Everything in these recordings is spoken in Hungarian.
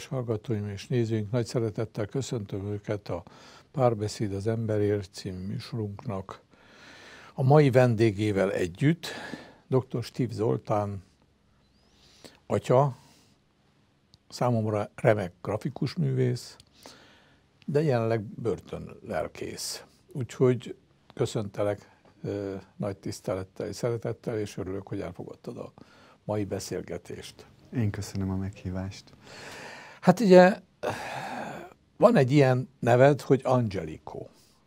Kedves hallgatóim és nézőink, nagy szeretettel köszöntöm őket a Párbeszéd az emberért című műsorunknak. A mai vendégével együtt dr. Steve Zoltán atya, számomra remek grafikus művész, de jelenleg lelkész. Úgyhogy köszöntelek nagy tisztelettel és szeretettel, és örülök, hogy elfogadtad a mai beszélgetést. Én köszönöm a meghívást. Hát ugye van egy ilyen neved, hogy Angelico,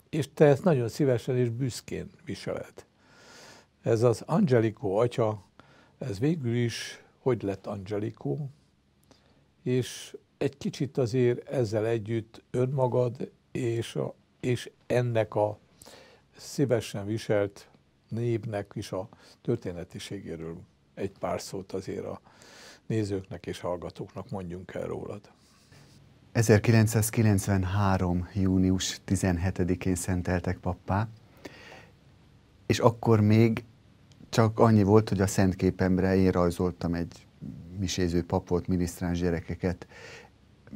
és te ezt nagyon szívesen és büszkén viseled. Ez az Angelico atya, ez végül is hogy lett Angelico, és egy kicsit azért ezzel együtt önmagad és, a, és ennek a szívesen viselt névnek is a történetiségéről egy pár szót azért a nézőknek és hallgatóknak mondjunk el rólad. 1993. június 17-én szenteltek pappá, és akkor még csak annyi volt, hogy a szentképemre én rajzoltam egy miséző papot, minisztráns gyerekeket,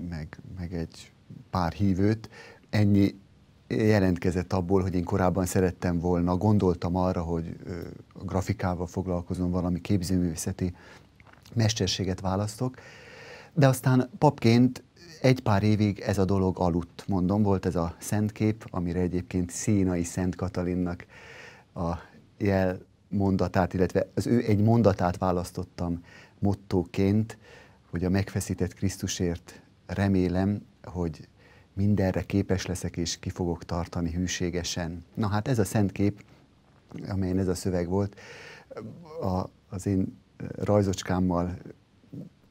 meg, meg egy pár hívőt. Ennyi jelentkezett abból, hogy én korábban szerettem volna, gondoltam arra, hogy ö, grafikával foglalkozom, valami képzőművészeti mesterséget választok, de aztán papként egy pár évig ez a dolog aludt, mondom, volt ez a szentkép, amire egyébként Szénai Szent Katalinnak a jel mondatát, illetve az ő egy mondatát választottam mottóként, hogy a megfeszített Krisztusért remélem, hogy mindenre képes leszek és ki fogok tartani hűségesen. Na hát ez a szentkép, amelyen ez a szöveg volt, a, az én rajzocskámmal,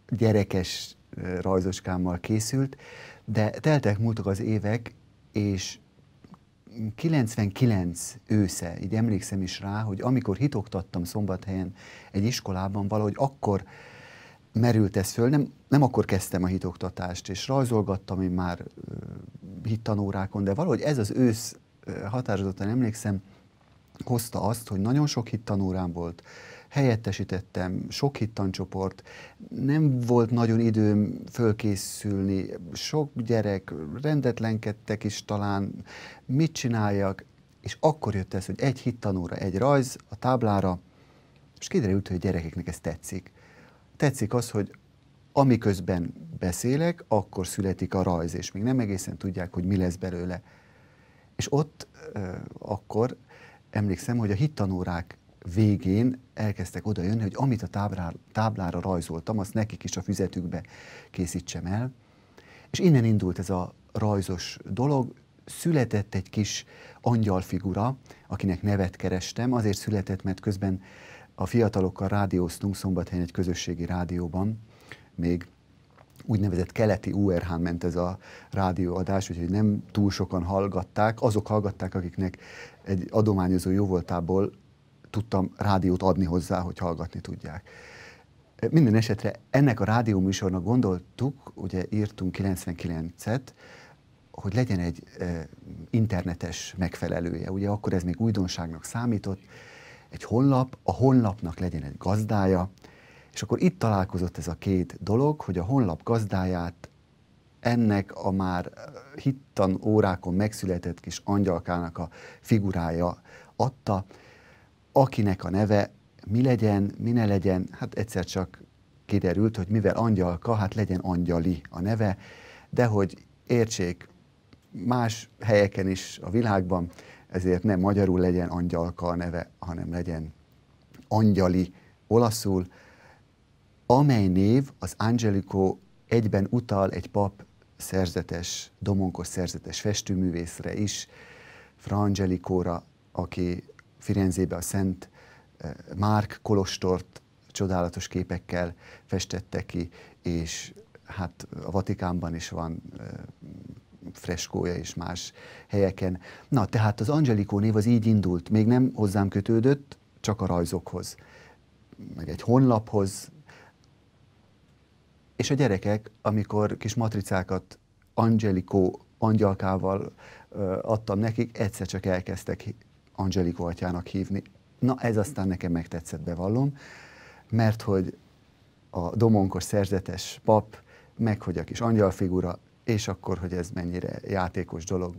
gyerekes rajzocskámmal készült, de teltek múltak az évek, és 99 ősze, így emlékszem is rá, hogy amikor hitoktattam szombathelyen egy iskolában, valahogy akkor merült ez föl, nem, nem akkor kezdtem a hitoktatást, és rajzolgattam én már uh, hittanórákon, de valahogy ez az ősz uh, határozottan emlékszem, hozta azt, hogy nagyon sok hittanórám volt, uh, helyettesítettem, sok hittancsoport, nem volt nagyon időm fölkészülni, sok gyerek, rendetlenkedtek is talán, mit csináljak, és akkor jött ez, hogy egy hittanóra, egy rajz a táblára, és kiderült, hogy a gyerekeknek ez tetszik. Tetszik az, hogy amiközben beszélek, akkor születik a rajz, és még nem egészen tudják, hogy mi lesz belőle. És ott akkor emlékszem, hogy a hittanórák végén elkezdtek oda jönni, hogy amit a táblára, táblára rajzoltam, azt nekik is a füzetükbe készítsem el. És innen indult ez a rajzos dolog, született egy kis angyalfigura, akinek nevet kerestem, azért született, mert közben a fiatalokkal rádióztunk szombathelyen egy közösségi rádióban, még úgynevezett keleti urh ment ez a rádióadás, úgyhogy nem túl sokan hallgatták, azok hallgatták, akiknek egy adományozó jóvoltából tudtam rádiót adni hozzá, hogy hallgatni tudják. Minden esetre ennek a rádió műsornak gondoltuk, ugye írtunk 99-et, hogy legyen egy e, internetes megfelelője. Ugye akkor ez még újdonságnak számított. Egy honlap, a honlapnak legyen egy gazdája, és akkor itt találkozott ez a két dolog, hogy a honlap gazdáját ennek a már hittan órákon megszületett kis angyalkának a figurája adta, akinek a neve mi legyen, mi ne legyen, hát egyszer csak kiderült, hogy mivel angyalka, hát legyen angyali a neve, de hogy értsék, más helyeken is a világban, ezért nem magyarul legyen angyalka a neve, hanem legyen angyali olaszul, amely név az Angelico egyben utal egy pap szerzetes, domonkos szerzetes festőművészre is, Frangelikóra, aki Firenzébe a Szent eh, Márk kolostort csodálatos képekkel festette ki, és hát a Vatikánban is van eh, freskója és más helyeken. Na, tehát az Angelikó név az így indult, még nem hozzám kötődött, csak a rajzokhoz, meg egy honlaphoz. És a gyerekek, amikor kis matricákat Angelikó angyalkával eh, adtam nekik, egyszer csak elkezdtek Angelik Voltjának hívni. Na ez aztán nekem megtetszett, bevallom, mert hogy a domonkos szerzetes pap, meg hogy a kis angyalfigura, és akkor, hogy ez mennyire játékos dolog.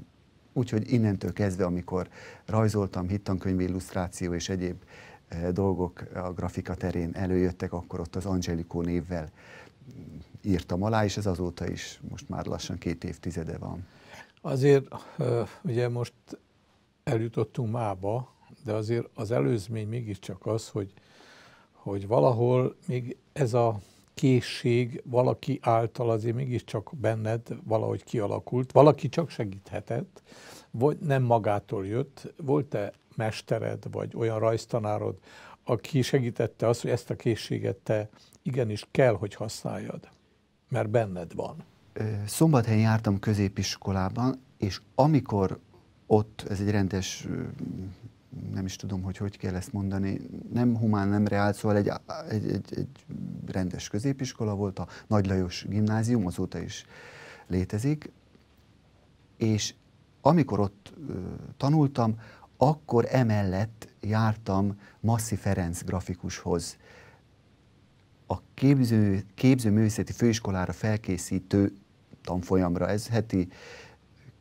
Úgyhogy innentől kezdve, amikor rajzoltam, hittankönyv illusztráció és egyéb eh, dolgok a grafika terén előjöttek, akkor ott az Angelikó névvel írtam alá, és ez azóta is most már lassan két évtizede van. Azért eh, ugye most eljutottunk mába, de azért az előzmény mégiscsak az, hogy, hogy valahol még ez a készség valaki által azért mégiscsak benned valahogy kialakult, valaki csak segíthetett, vagy nem magától jött, volt-e mestered, vagy olyan rajztanárod, aki segítette azt, hogy ezt a készséget te igenis kell, hogy használjad, mert benned van. Szombathelyen jártam középiskolában, és amikor ott ez egy rendes, nem is tudom, hogy hogy kell ezt mondani, nem humán, nem reál, szóval egy, egy, egy, egy rendes középiskola volt, a Nagy Lajos gimnázium azóta is létezik, és amikor ott tanultam, akkor emellett jártam Masszi Ferenc grafikushoz, a képző, képzőművészeti főiskolára felkészítő tanfolyamra. Ez heti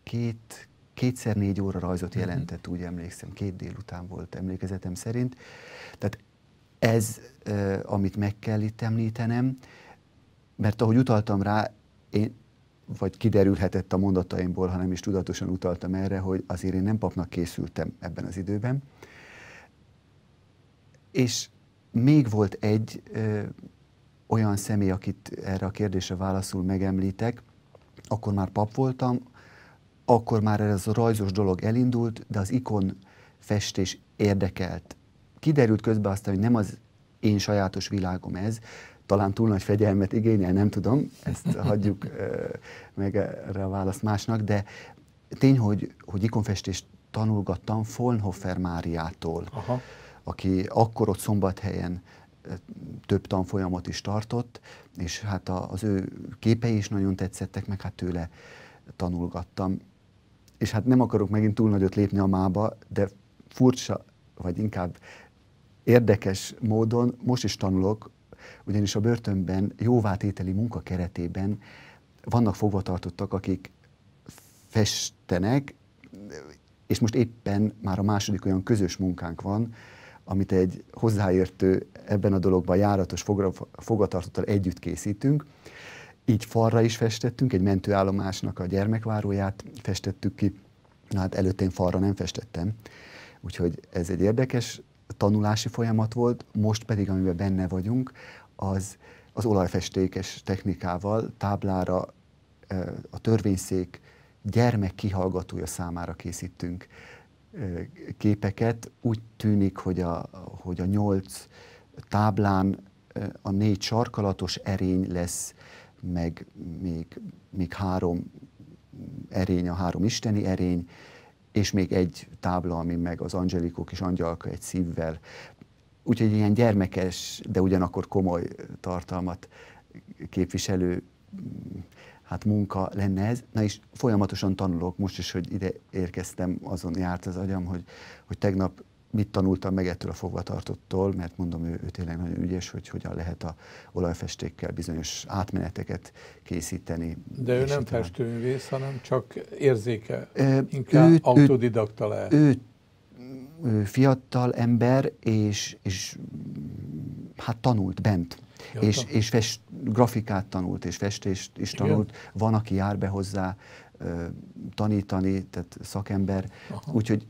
két, kétszer négy óra rajzot mhm. jelentett, úgy emlékszem, két délután volt emlékezetem szerint. Tehát ez, amit meg kell itt említenem, mert ahogy utaltam rá, én, vagy kiderülhetett a mondataimból, hanem is tudatosan utaltam erre, hogy azért én nem papnak készültem ebben az időben. És még volt egy ö, olyan személy, akit erre a kérdésre válaszul megemlítek, akkor már pap voltam, akkor már ez a rajzos dolog elindult, de az ikon festés érdekelt. Kiderült közben aztán, hogy nem az én sajátos világom ez, talán túl nagy fegyelmet igényel, nem tudom, ezt hagyjuk meg erre a választ másnak, de tény, hogy, hogy ikonfestést tanulgattam Folnhofer Máriától, Aha. aki akkor ott szombathelyen több tanfolyamot is tartott, és hát az ő képei is nagyon tetszettek, meg hát tőle tanulgattam és hát nem akarok megint túl nagyot lépni a mába, de furcsa, vagy inkább érdekes módon most is tanulok, ugyanis a börtönben jóvátételi munka keretében vannak fogvatartottak, akik festenek, és most éppen már a második olyan közös munkánk van, amit egy hozzáértő ebben a dologban járatos fogatartottal együtt készítünk, így falra is festettünk, egy mentőállomásnak a gyermekváróját festettük ki, Na, hát előtt én falra nem festettem, úgyhogy ez egy érdekes tanulási folyamat volt, most pedig, amiben benne vagyunk, az az olajfestékes technikával táblára a törvényszék gyermek kihallgatója számára készítünk képeket. Úgy tűnik, hogy a, hogy a nyolc táblán a négy sarkalatos erény lesz meg még, még három erény, a három isteni erény, és még egy tábla, ami meg az angelikok és angyalka egy szívvel. Úgyhogy ilyen gyermekes, de ugyanakkor komoly tartalmat képviselő hát munka lenne ez. Na és folyamatosan tanulok, most is, hogy ide érkeztem, azon járt az agyam, hogy, hogy tegnap mit tanultam meg ettől a fogvatartottól, mert mondom, ő, ő tényleg nagyon ügyes, hogy hogyan lehet a olajfestékkel bizonyos átmeneteket készíteni. De ő nem festőművész, hanem csak érzéke, inkább ő, autodidakta lehet. Ő, ő, ő fiatal ember, és, és hát tanult bent. és, és fest, grafikát tanult, és festést is tanult. Igen. Van, aki jár be hozzá, tanítani, tehát szakember. Úgyhogy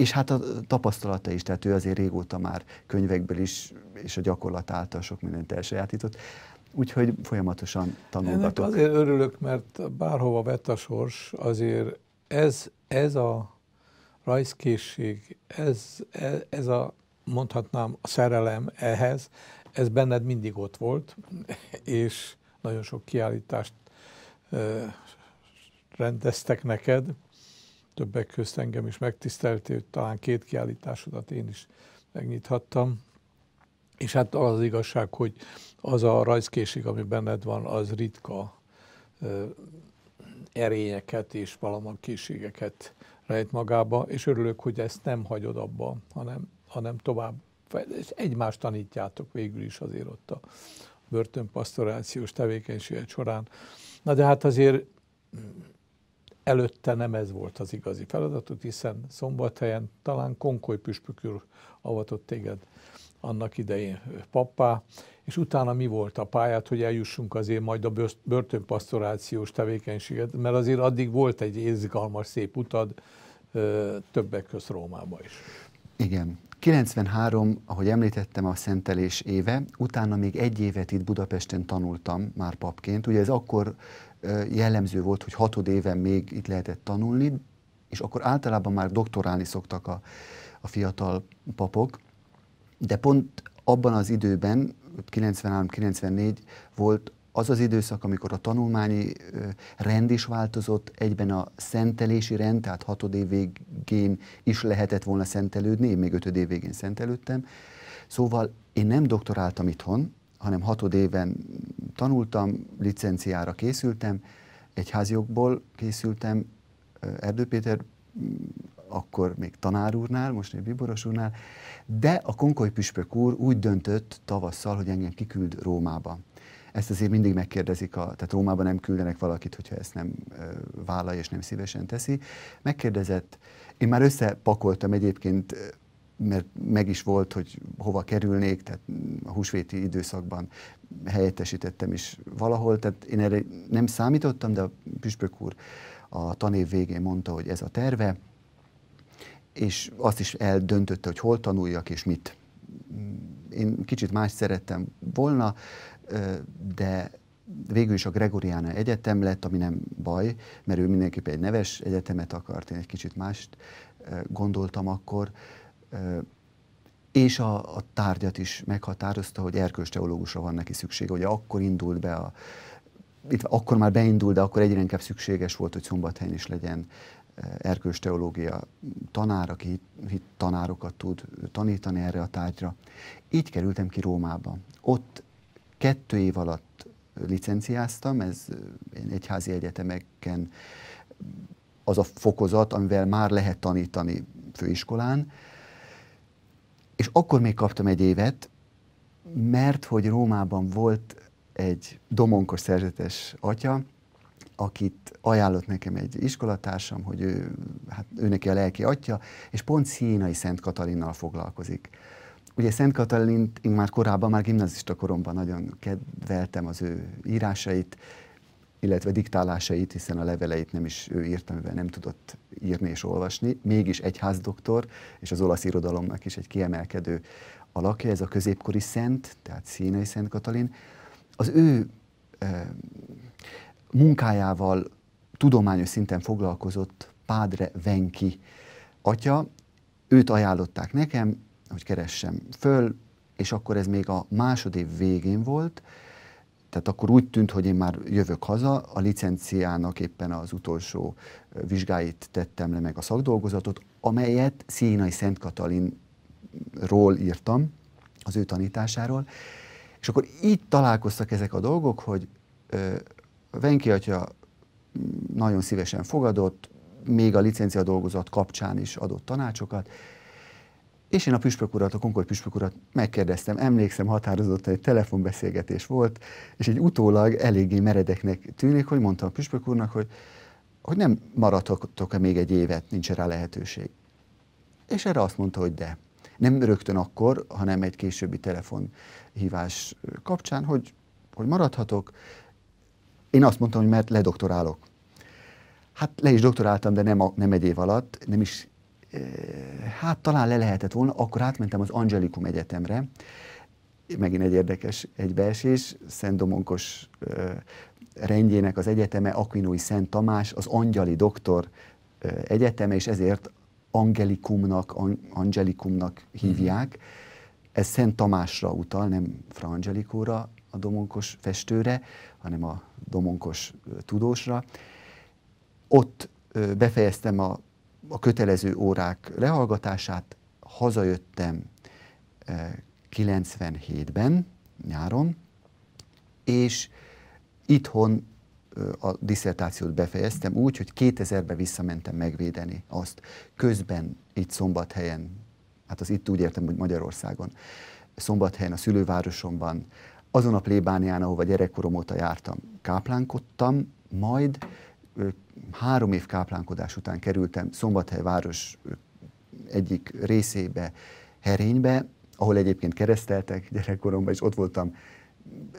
és hát a tapasztalata is, tehát ő azért régóta már könyvekből is, és a gyakorlat által sok mindent elsajátított. Úgyhogy folyamatosan tanulgatok. Ennek azért örülök, mert bárhova vett a sors, azért ez, ez a rajzkészség, ez, ez, a mondhatnám a szerelem ehhez, ez benned mindig ott volt, és nagyon sok kiállítást rendeztek neked, többek közt engem is megtiszteltél, talán két kiállításodat én is megnyithattam. És hát az, az igazság, hogy az a rajzkészség, ami benned van, az ritka ö, erényeket és valamag készségeket rejt magába, és örülök, hogy ezt nem hagyod abba, hanem, hanem tovább, és egymást tanítjátok végül is azért ott a börtönpasztorációs tevékenységet során. Na de hát azért előtte nem ez volt az igazi feladatuk, hiszen szombathelyen talán Konkoly úr avatott téged annak idején pappá, és utána mi volt a pályát, hogy eljussunk azért majd a börtönpasztorációs tevékenységet, mert azért addig volt egy izgalmas, szép utad, többek között Rómába is. Igen. 93, ahogy említettem, a szentelés éve, utána még egy évet itt Budapesten tanultam már papként. Ugye ez akkor jellemző volt, hogy hatod éven még itt lehetett tanulni, és akkor általában már doktorálni szoktak a, a fiatal papok, de pont abban az időben, 93-94 volt az az időszak, amikor a tanulmányi rend is változott, egyben a szentelési rend, tehát hatod év végén is lehetett volna szentelődni, én még ötöd év végén szentelődtem. Szóval én nem doktoráltam itthon, hanem hatod éven tanultam, licenciára készültem, egyházjogból készültem Erdő Péter, akkor még tanár úrnál, most még Biboros úrnál, de a Konkoly püspök úr úgy döntött tavasszal, hogy engem kiküld Rómába. Ezt azért mindig megkérdezik, a, tehát Rómában nem küldenek valakit, hogyha ezt nem ö, vállalja és nem szívesen teszi. Megkérdezett, én már összepakoltam egyébként mert meg is volt, hogy hova kerülnék, tehát a húsvéti időszakban helyettesítettem is valahol, tehát én erre nem számítottam, de a püspök úr a tanév végén mondta, hogy ez a terve, és azt is eldöntötte, hogy hol tanuljak és mit. Én kicsit más szerettem volna, de végül is a Gregoriana Egyetem lett, ami nem baj, mert ő mindenképpen egy neves egyetemet akart, én egy kicsit mást gondoltam akkor, és a, a tárgyat is meghatározta, hogy erkős teológusra van neki szüksége. Ugye akkor indult be a, itt akkor már beindult, de akkor egyre inkább szükséges volt, hogy szombathelyen is legyen erkős teológia tanár, aki hit, hit tanárokat tud tanítani erre a tárgyra. Így kerültem ki Rómába. Ott kettő év alatt licenciáztam, ez egyházi egyetemeken az a fokozat, amivel már lehet tanítani főiskolán, és akkor még kaptam egy évet, mert hogy Rómában volt egy domonkos szerzetes atya, akit ajánlott nekem egy iskolatársam, hogy ő, hát ő neki a lelki atya, és pont Színai Szent Katalinnal foglalkozik. Ugye Szent Katalint én már korábban, már gimnazista koromban nagyon kedveltem az ő írásait, illetve diktálásait, hiszen a leveleit nem is ő írta, mivel nem tudott írni és olvasni. Mégis egyházdoktor, és az olasz irodalomnak is egy kiemelkedő alakja, ez a középkori szent, tehát Színei Szent Katalin. Az ő e, munkájával tudományos szinten foglalkozott Pádre Venki atya, őt ajánlották nekem, hogy keressem föl, és akkor ez még a második végén volt, tehát akkor úgy tűnt, hogy én már jövök haza, a licenciának éppen az utolsó vizsgáit tettem le meg a szakdolgozatot, amelyet Színai Szent Katalinról írtam, az ő tanításáról. És akkor így találkoztak ezek a dolgok, hogy Venki atya nagyon szívesen fogadott, még a licencia dolgozat kapcsán is adott tanácsokat, és én a püspök urat, a konkord püspök urat megkérdeztem, emlékszem határozottan, egy telefonbeszélgetés volt, és egy utólag eléggé meredeknek tűnik, hogy mondtam a püspök úrnak, hogy, hogy nem maradhatok-e még egy évet, nincs rá lehetőség. És erre azt mondta, hogy de. Nem rögtön akkor, hanem egy későbbi telefonhívás kapcsán, hogy, hogy maradhatok. Én azt mondtam, hogy mert ledoktorálok. Hát le is doktoráltam, de nem, a, nem egy év alatt, nem is Eh, hát talán le lehetett volna, akkor átmentem az Angelikum Egyetemre, megint egy érdekes egybeesés, Szent Domonkos eh, rendjének az egyeteme, Aquinói Szent Tamás, az Angyali Doktor eh, egyeteme, és ezért Angelikumnak, Angelikumnak hívják. Mhm. Ez Szent Tamásra utal, nem Fra Angelikóra, a domonkos festőre, hanem a domonkos tudósra. Ott befejeztem a a kötelező órák lehallgatását hazajöttem 97-ben, eh, nyáron, és itthon eh, a diszertációt befejeztem úgy, hogy 2000-ben visszamentem megvédeni azt. Közben itt szombathelyen, hát az itt úgy értem, hogy Magyarországon, szombathelyen, a szülővárosomban, azon a plébánián, ahova gyerekkorom óta jártam, káplánkodtam, majd három év káplánkodás után kerültem Szombathely város egyik részébe, Herénybe, ahol egyébként kereszteltek gyerekkoromban, és ott voltam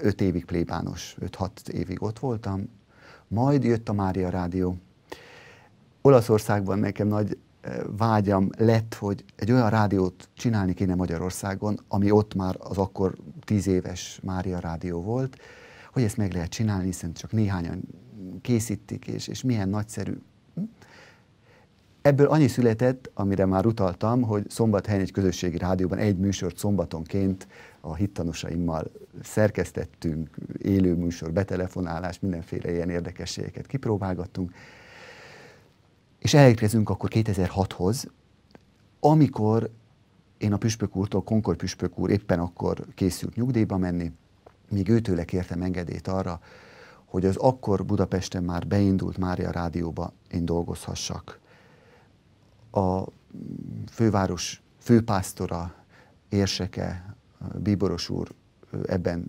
öt évig plébános, öt-hat évig ott voltam. Majd jött a Mária Rádió. Olaszországban nekem nagy vágyam lett, hogy egy olyan rádiót csinálni kéne Magyarországon, ami ott már az akkor tíz éves Mária Rádió volt, hogy ezt meg lehet csinálni, hiszen csak néhányan készítik, és, és milyen nagyszerű. Hm? Ebből annyi született, amire már utaltam, hogy szombathelyen egy közösségi rádióban egy műsort szombatonként a hittanusaimmal szerkesztettünk, élő műsor, betelefonálás, mindenféle ilyen érdekességeket kipróbálgattunk. És elérkezünk akkor 2006-hoz, amikor én a püspök úrtól, Konkor püspök úr éppen akkor készült nyugdíjba menni, még őtőle kértem engedélyt arra, hogy az akkor Budapesten már beindult Mária Rádióba én dolgozhassak. A főváros főpásztora, érseke, Bíboros úr ebben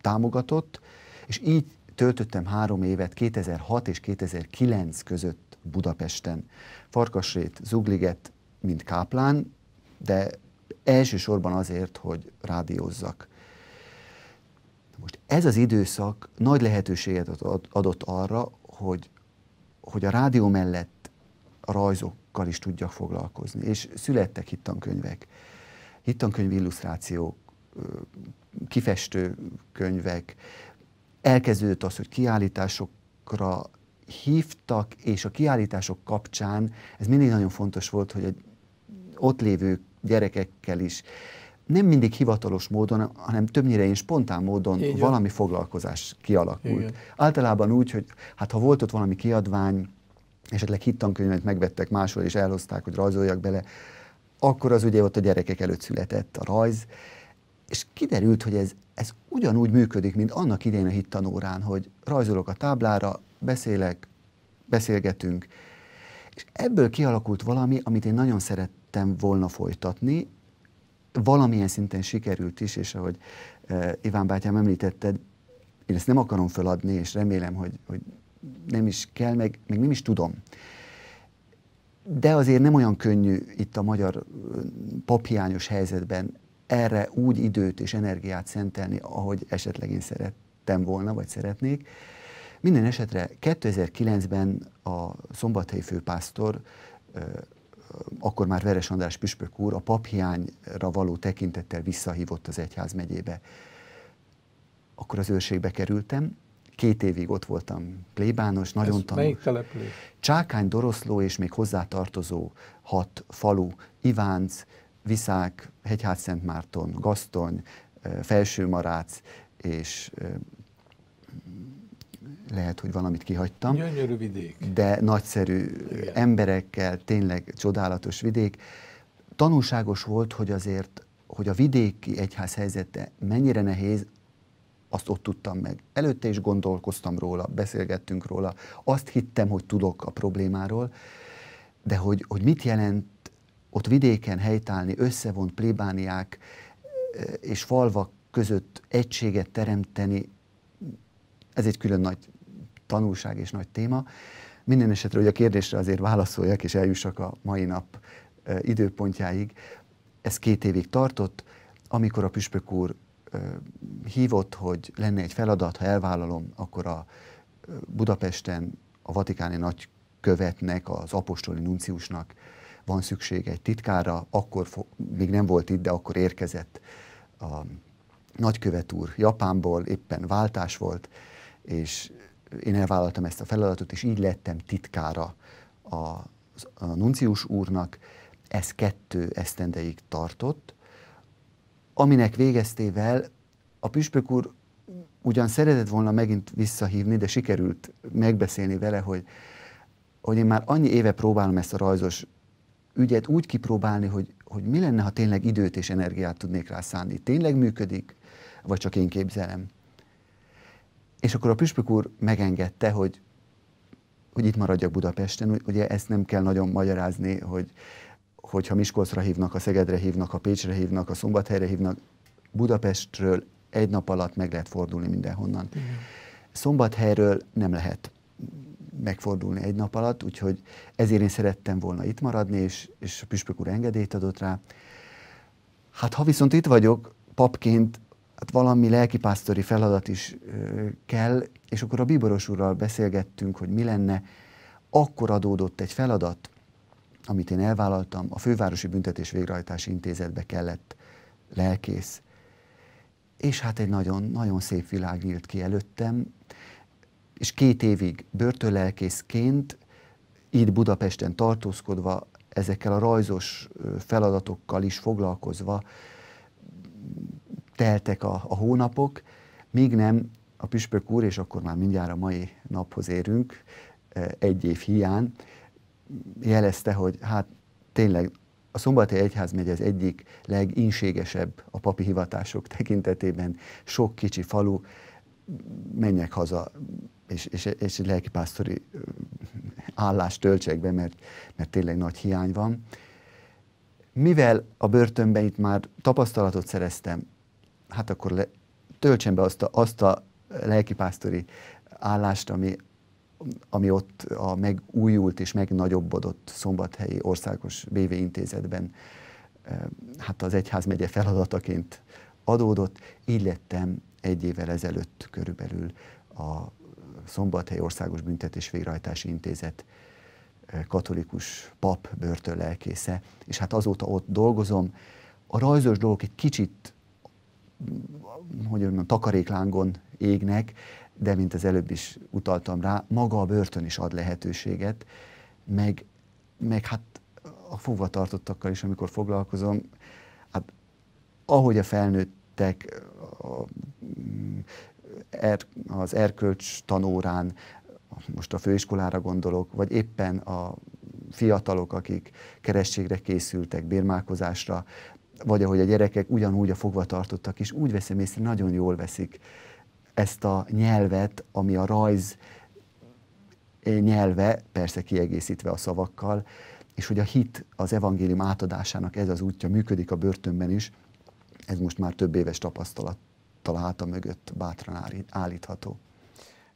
támogatott, és így töltöttem három évet 2006 és 2009 között Budapesten. Farkasrét, Zugliget, mint káplán, de elsősorban azért, hogy rádiózzak. Most ez az időszak nagy lehetőséget adott arra, hogy, hogy a rádió mellett a rajzokkal is tudjak foglalkozni. És születtek hittankönyvek, hittankönyv illusztrációk, kifestő könyvek. Elkezdődött az, hogy kiállításokra hívtak, és a kiállítások kapcsán ez mindig nagyon fontos volt, hogy ott lévő gyerekekkel is nem mindig hivatalos módon, hanem többnyire én spontán módon Így valami van. foglalkozás kialakult. Igen. Általában úgy, hogy hát ha volt ott valami kiadvány, esetleg hittankönyvet megvettek máshol és elhozták, hogy rajzoljak bele, akkor az ugye ott a gyerekek előtt született a rajz, és kiderült, hogy ez, ez ugyanúgy működik, mint annak idején a hittanórán, hogy rajzolok a táblára, beszélek, beszélgetünk, és ebből kialakult valami, amit én nagyon szerettem volna folytatni, valamilyen szinten sikerült is, és ahogy Iván bátyám említette, én ezt nem akarom feladni, és remélem, hogy, hogy nem is kell, meg, meg nem is tudom. De azért nem olyan könnyű itt a magyar paphiányos helyzetben erre úgy időt és energiát szentelni, ahogy esetleg én szerettem volna, vagy szeretnék. Minden esetre 2009-ben a szombathelyi főpásztor akkor már Veres András püspök úr a paphiányra való tekintettel visszahívott az egyház megyébe. Akkor az őrségbe kerültem, két évig ott voltam plébános, nagyon tanul. Melyik település? Csákány, Doroszló és még hozzátartozó hat falu, Ivánc, Viszák, Hegyhátszentmárton, Gasztony, eh, Felsőmarác és eh, lehet, hogy valamit kihagytam. Gyönyörű vidék. De nagyszerű Igen. emberekkel, tényleg csodálatos vidék. Tanulságos volt, hogy azért, hogy a vidéki egyház helyzete mennyire nehéz, azt ott tudtam meg. Előtte is gondolkoztam róla, beszélgettünk róla, azt hittem, hogy tudok a problémáról, de hogy, hogy mit jelent ott vidéken helytállni, összevont plébániák és falvak között egységet teremteni, ez egy külön nagy tanulság és nagy téma. Minden esetre, hogy a kérdésre azért válaszoljak, és eljussak a mai nap időpontjáig. Ez két évig tartott, amikor a püspök úr hívott, hogy lenne egy feladat, ha elvállalom, akkor a Budapesten a vatikáni nagykövetnek, az apostoli nunciusnak van szüksége egy titkára, akkor még nem volt itt, de akkor érkezett a nagykövet úr Japánból, éppen váltás volt, és én elvállaltam ezt a feladatot, és így lettem titkára a, a nuncius úrnak. Ez kettő esztendeig tartott, aminek végeztével a püspök úr ugyan szeretett volna megint visszahívni, de sikerült megbeszélni vele, hogy, hogy én már annyi éve próbálom ezt a rajzos ügyet úgy kipróbálni, hogy, hogy mi lenne, ha tényleg időt és energiát tudnék rá szánni. Tényleg működik, vagy csak én képzelem? És akkor a püspök úr megengedte, hogy, hogy itt maradjak Budapesten. Ugye ezt nem kell nagyon magyarázni, hogy hogyha Miskolcra hívnak, a Szegedre hívnak, a Pécsre hívnak, a Szombathelyre hívnak, Budapestről egy nap alatt meg lehet fordulni mindenhonnan. Igen. Szombathelyről nem lehet megfordulni egy nap alatt, úgyhogy ezért én szerettem volna itt maradni, és, és a püspök úr engedélyt adott rá. Hát ha viszont itt vagyok, papként hát valami lelkipásztori feladat is ö, kell, és akkor a bíboros úrral beszélgettünk, hogy mi lenne, akkor adódott egy feladat, amit én elvállaltam, a Fővárosi Büntetés Végrehajtási Intézetbe kellett lelkész. És hát egy nagyon-nagyon szép világ nyílt ki előttem, és két évig börtönlelkészként, itt Budapesten tartózkodva, ezekkel a rajzos feladatokkal is foglalkozva, teltek a, a hónapok, míg nem a püspök úr, és akkor már mindjárt a mai naphoz érünk, e, egy év hián, jelezte, hogy hát tényleg a Szombati Egyházmegy az egyik leginségesebb a papi hivatások tekintetében, sok kicsi falu, menjek haza, és, és, és egy lelkipásztori állást töltsek be, mert, mert tényleg nagy hiány van. Mivel a börtönben itt már tapasztalatot szereztem, hát akkor le, töltsen be azt a, azt a lelkipásztori állást, ami, ami ott a megújult és megnagyobbodott szombathelyi országos BV intézetben eh, hát az egyházmegye feladataként adódott. Így lettem egy évvel ezelőtt körülbelül a Szombathely Országos Büntetés Végrehajtási Intézet eh, katolikus pap börtönlelkésze, és hát azóta ott dolgozom. A rajzos dolgok egy kicsit hogy mondjam, takaréklángon égnek, de mint az előbb is utaltam rá, maga a börtön is ad lehetőséget, meg, meg hát a fogvatartottakkal is, amikor foglalkozom, hát ahogy a felnőttek a, er, az erkölcs tanórán, most a főiskolára gondolok, vagy éppen a fiatalok, akik kerességre készültek, bérmálkozásra, vagy ahogy a gyerekek ugyanúgy a fogvatartottak is, úgy veszem észre, nagyon jól veszik ezt a nyelvet, ami a rajz eh, nyelve, persze kiegészítve a szavakkal, és hogy a hit az evangélium átadásának ez az útja működik a börtönben is, ez most már több éves tapasztalat találta mögött bátran állítható.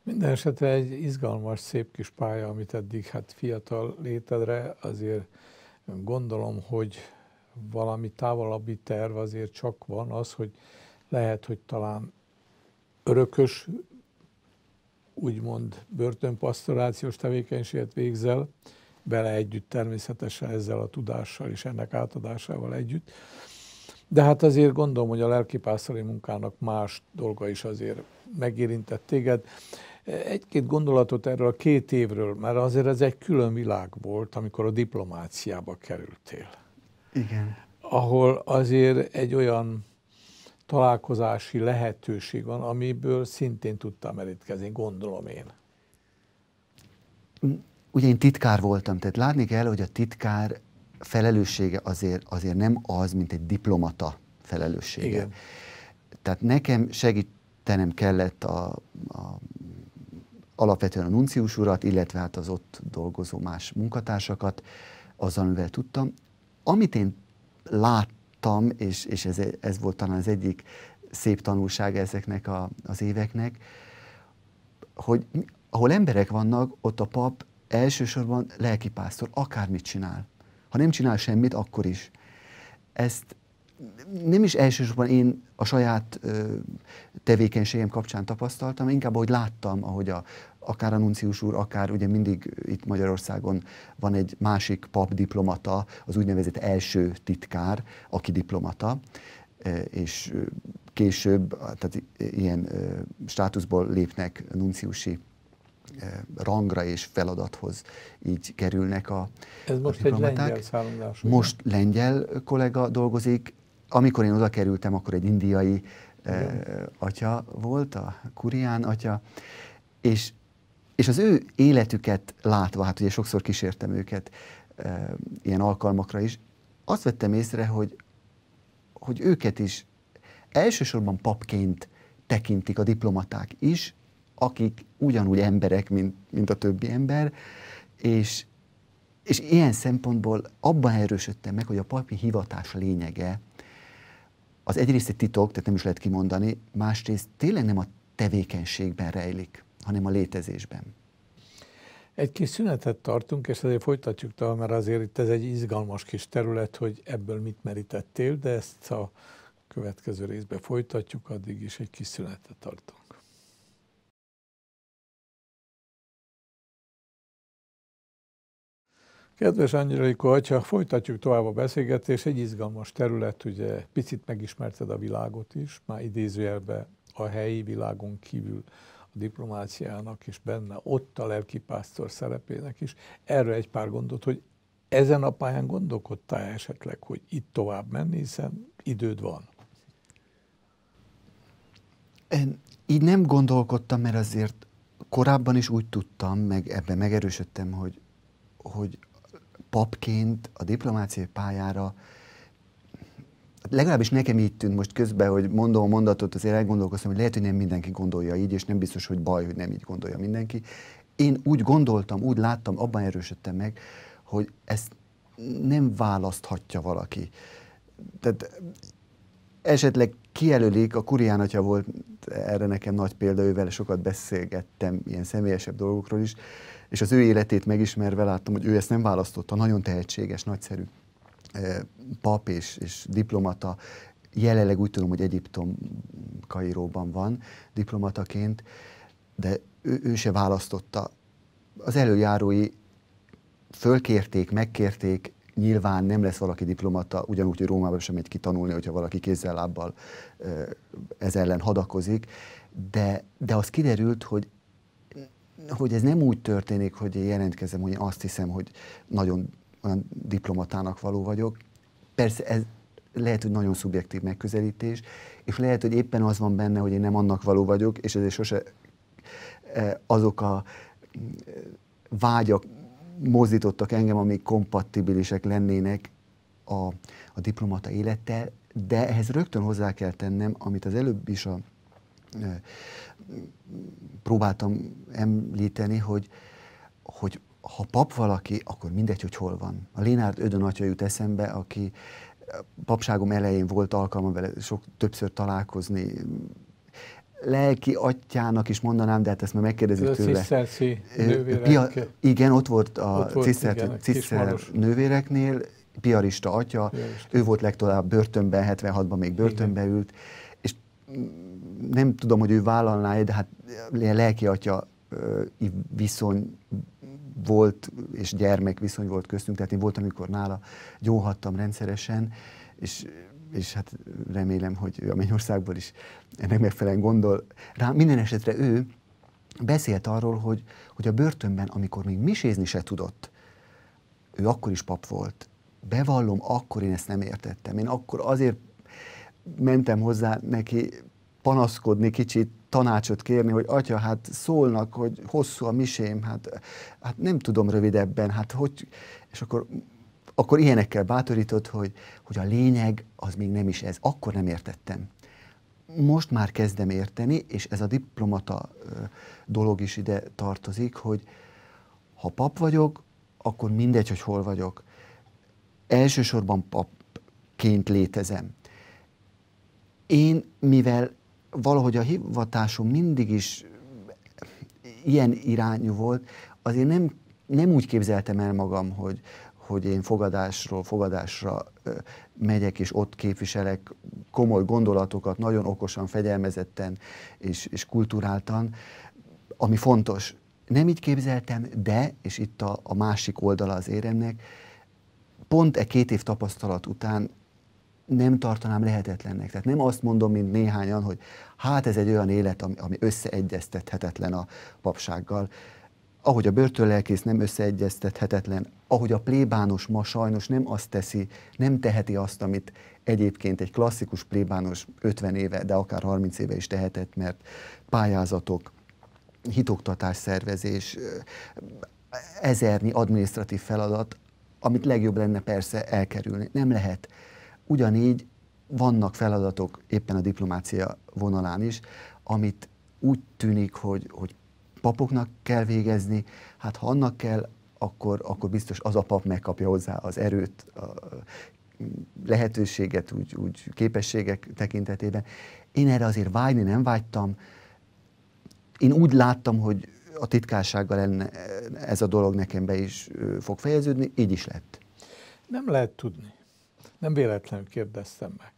Minden esetre egy izgalmas, szép kis pálya, amit eddig hát fiatal létedre azért gondolom, hogy valami távolabbi terv azért csak van az, hogy lehet, hogy talán örökös, úgymond börtönpasztorációs tevékenységet végzel, bele együtt természetesen ezzel a tudással és ennek átadásával együtt. De hát azért gondolom, hogy a lelkipásztori munkának más dolga is azért megérintett téged. Egy-két gondolatot erről a két évről, mert azért ez egy külön világ volt, amikor a diplomáciába kerültél. Igen. ahol azért egy olyan találkozási lehetőség van, amiből szintén tudtam merítkezni, gondolom én. Hm, ugye én titkár voltam, tehát látni kell, hogy a titkár felelőssége azért, azért nem az, mint egy diplomata felelőssége. Igen. Tehát nekem segítenem kellett a, a alapvetően a nuncius urat, illetve hát az ott dolgozó más munkatársakat, azzal, amivel tudtam, amit én láttam, és, és ez, ez volt talán az egyik szép tanulság ezeknek a, az éveknek, hogy ahol emberek vannak, ott a pap elsősorban lelkipásztor, akármit csinál. Ha nem csinál semmit, akkor is. Ezt nem is elsősorban én a saját ö, tevékenységem kapcsán tapasztaltam, inkább ahogy láttam, ahogy a, akár a nuncius úr, akár ugye mindig itt Magyarországon van egy másik pap diplomata, az úgynevezett első titkár, aki diplomata, e, és később, tehát ilyen státuszból lépnek nunciusi e, rangra és feladathoz így kerülnek a Ez most a egy lengyel Most lengyel kollega dolgozik. Amikor én oda kerültem, akkor egy indiai e, Igen. atya volt, a kurián atya, és és az ő életüket látva, hát ugye sokszor kísértem őket e, ilyen alkalmakra is, azt vettem észre, hogy, hogy őket is elsősorban papként tekintik a diplomaták is, akik ugyanúgy emberek, mint, mint a többi ember, és, és ilyen szempontból abban erősödtem meg, hogy a papi hivatás lényege az egyrészt egy titok, tehát nem is lehet kimondani, másrészt tényleg nem a tevékenységben rejlik hanem a létezésben. Egy kis szünetet tartunk, és azért folytatjuk tovább, mert azért itt ez egy izgalmas kis terület, hogy ebből mit merítettél, de ezt a következő részbe folytatjuk, addig is egy kis szünetet tartunk. Kedves Angeliko atya, folytatjuk tovább a beszélgetést, egy izgalmas terület, ugye picit megismerted a világot is, már idézőjelben a helyi világon kívül diplomáciának, és benne ott a lelkipásztor szerepének is. Erre egy pár gondot, hogy ezen a pályán gondolkodtál esetleg, hogy itt tovább menni, hiszen időd van? Én így nem gondolkodtam, mert azért korábban is úgy tudtam, meg ebben megerősödtem, hogy, hogy papként a diplomáciai pályára legalábbis nekem így tűnt most közben, hogy mondom a mondatot, azért elgondolkoztam, hogy lehet, hogy nem mindenki gondolja így, és nem biztos, hogy baj, hogy nem így gondolja mindenki. Én úgy gondoltam, úgy láttam, abban erősödtem meg, hogy ezt nem választhatja valaki. Tehát esetleg kijelölik, a Kurián atya volt erre nekem nagy példa, ővel sokat beszélgettem ilyen személyesebb dolgokról is, és az ő életét megismerve láttam, hogy ő ezt nem választotta, nagyon tehetséges, nagyszerű pap és, és diplomata, jelenleg úgy tudom, hogy Egyiptom Kairóban van diplomataként, de ő, ő se választotta. Az előjárói fölkérték, megkérték, nyilván nem lesz valaki diplomata, ugyanúgy, hogy Rómában sem megy kitanulni, tanulni, hogyha valaki kézzel lábbal ez ellen hadakozik, de, de az kiderült, hogy hogy ez nem úgy történik, hogy én jelentkezem, hogy én azt hiszem, hogy nagyon olyan diplomatának való vagyok. Persze ez lehet, hogy nagyon szubjektív megközelítés, és lehet, hogy éppen az van benne, hogy én nem annak való vagyok, és ezért sose e, azok a e, vágyak mozdítottak engem, amik kompatibilisek lennének a, a diplomata élettel, de ehhez rögtön hozzá kell tennem, amit az előbb is a, e, próbáltam említeni, hogy, hogy ha pap valaki, akkor mindegy, hogy hol van. A Lénárd Ödön atya jut eszembe, aki eh, papságom elején volt alkalma vele sok, többször találkozni, lelki atyának is mondanám, de hát ezt már megkérdezik Ez tőle. Pia, igen, ott volt a, ott nővéreknél, piarista atya, piarista. ő volt legtolább börtönben, 76-ban még börtönbe ült, és mm, nem tudom, hogy ő vállalná de hát lelki atya viszony volt, és gyermek viszony volt köztünk, tehát én voltam, amikor nála gyóhattam rendszeresen, és és hát remélem, hogy a Mennyországból is ennek megfelelően gondol rá. Minden esetre ő beszélt arról, hogy, hogy a börtönben, amikor még misézni se tudott, ő akkor is pap volt. Bevallom, akkor én ezt nem értettem. Én akkor azért mentem hozzá neki panaszkodni kicsit, tanácsot kérni, hogy atya, hát szólnak, hogy hosszú a misém, hát, hát nem tudom rövidebben, hát hogy, és akkor akkor ilyenekkel bátorított, hogy, hogy a lényeg az még nem is ez. Akkor nem értettem. Most már kezdem érteni, és ez a diplomata dolog is ide tartozik, hogy ha pap vagyok, akkor mindegy, hogy hol vagyok. Elsősorban papként létezem. Én, mivel valahogy a hivatásom mindig is ilyen irányú volt, azért nem, nem úgy képzeltem el magam, hogy, hogy én fogadásról fogadásra megyek, és ott képviselek komoly gondolatokat, nagyon okosan, fegyelmezetten és, és kulturáltan, ami fontos. Nem így képzeltem, de, és itt a, a másik oldala az éremnek, pont e két év tapasztalat után nem tartanám lehetetlennek. Tehát nem azt mondom, mint néhányan, hogy hát ez egy olyan élet, ami, ami összeegyeztethetetlen a papsággal. Ahogy a börtönlelkész nem összeegyeztethetetlen, ahogy a plébános ma sajnos nem azt teszi, nem teheti azt, amit egyébként egy klasszikus plébános 50 éve, de akár 30 éve is tehetett, mert pályázatok, hitoktatás szervezés, ezernyi adminisztratív feladat, amit legjobb lenne persze elkerülni. Nem lehet Ugyanígy vannak feladatok éppen a diplomácia vonalán is, amit úgy tűnik, hogy, hogy papoknak kell végezni, hát ha annak kell, akkor, akkor biztos az a pap megkapja hozzá az erőt, a lehetőséget, úgy, úgy képességek tekintetében. Én erre azért vágyni nem vágytam. Én úgy láttam, hogy a titkársággal enne, ez a dolog nekem be is fog fejeződni, így is lett. Nem lehet tudni. Nem véletlenül kérdeztem meg,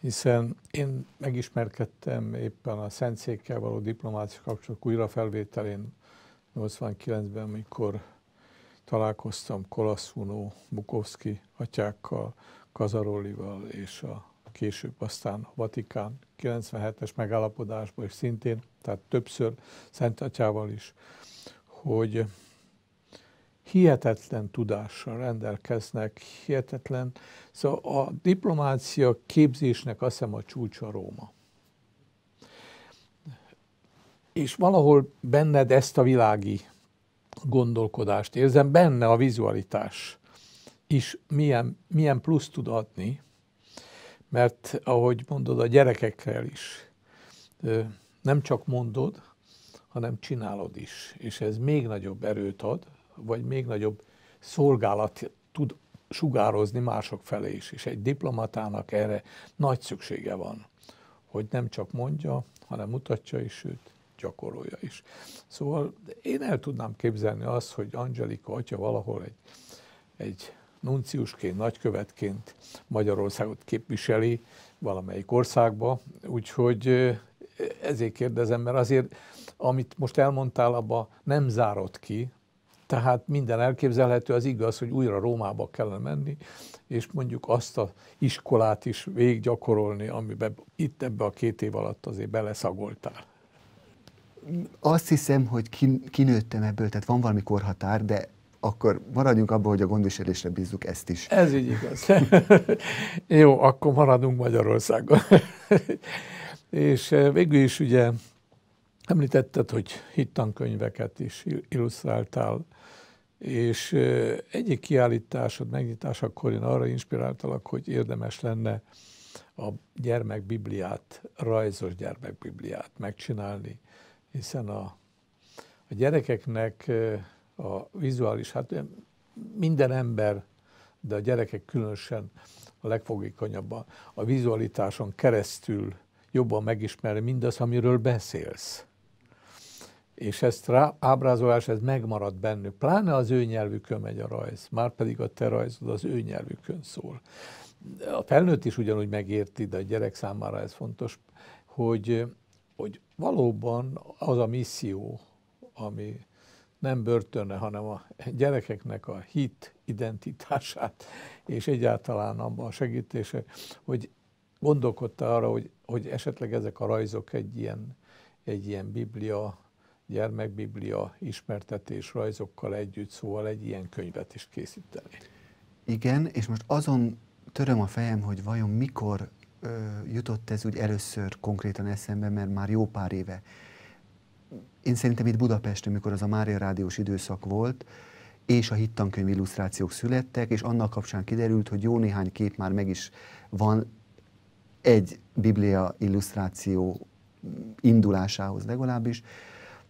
hiszen én megismerkedtem éppen a Szentszékkel való diplomáciai kapcsolatok újrafelvételén 89-ben, amikor találkoztam Kolaszunó, Bukowski atyákkal, Kazarolival és a később aztán a Vatikán 97-es megállapodásban, és szintén, tehát többször Szent Atyával is, hogy hihetetlen tudással rendelkeznek, hihetetlen. Szóval a diplomácia képzésnek azt hiszem a csúcsa Róma. És valahol benned ezt a világi gondolkodást érzem, benne a vizualitás is milyen, milyen plusz tud adni, mert ahogy mondod, a gyerekekkel is nem csak mondod, hanem csinálod is, és ez még nagyobb erőt ad, vagy még nagyobb szolgálat tud sugározni mások felé is, és egy diplomatának erre nagy szüksége van, hogy nem csak mondja, hanem mutatja is, sőt, gyakorolja is. Szóval én el tudnám képzelni azt, hogy Angelika atya valahol egy, egy nunciusként, nagykövetként Magyarországot képviseli valamelyik országba, úgyhogy ezért kérdezem, mert azért, amit most elmondtál, abba nem zárod ki, tehát minden elképzelhető, az igaz, hogy újra Rómába kellene menni, és mondjuk azt a iskolát is véggyakorolni, amiben itt ebbe a két év alatt azért beleszagoltál. Azt hiszem, hogy kinőttem ebből, tehát van valami korhatár, de akkor maradjunk abban, hogy a gondviselésre bízzuk ezt is. Ez így igaz. Jó, akkor maradunk Magyarországon. és eh, végül is ugye Említetted, hogy hittankönyveket is illusztráltál, és egyik kiállításod megnyitásakor én arra inspiráltalak, hogy érdemes lenne a gyermekbibliát, rajzos gyermekbibliát megcsinálni, hiszen a, a gyerekeknek a vizuális, hát minden ember, de a gyerekek különösen a legfogékonyabban, a vizualitáson keresztül jobban megismeri mindazt, amiről beszélsz és ezt rá, ábrázolás, ez megmarad bennük, pláne az ő nyelvükön megy a rajz, már pedig a te rajzod az ő nyelvükön szól. A felnőtt is ugyanúgy megérti, de a gyerek számára ez fontos, hogy, hogy valóban az a misszió, ami nem börtönne, hanem a gyerekeknek a hit identitását, és egyáltalán abban a segítése, hogy gondolkodta arra, hogy, hogy esetleg ezek a rajzok egy ilyen, egy ilyen biblia gyermekbiblia ismertetés rajzokkal együtt, szóval egy ilyen könyvet is készíteni. Igen, és most azon töröm a fejem, hogy vajon mikor ö, jutott ez úgy először konkrétan eszembe, mert már jó pár éve. Én szerintem itt Budapesten, mikor az a Mária Rádiós időszak volt, és a hittankönyv illusztrációk születtek, és annak kapcsán kiderült, hogy jó néhány kép már meg is van egy biblia illusztráció indulásához legalábbis,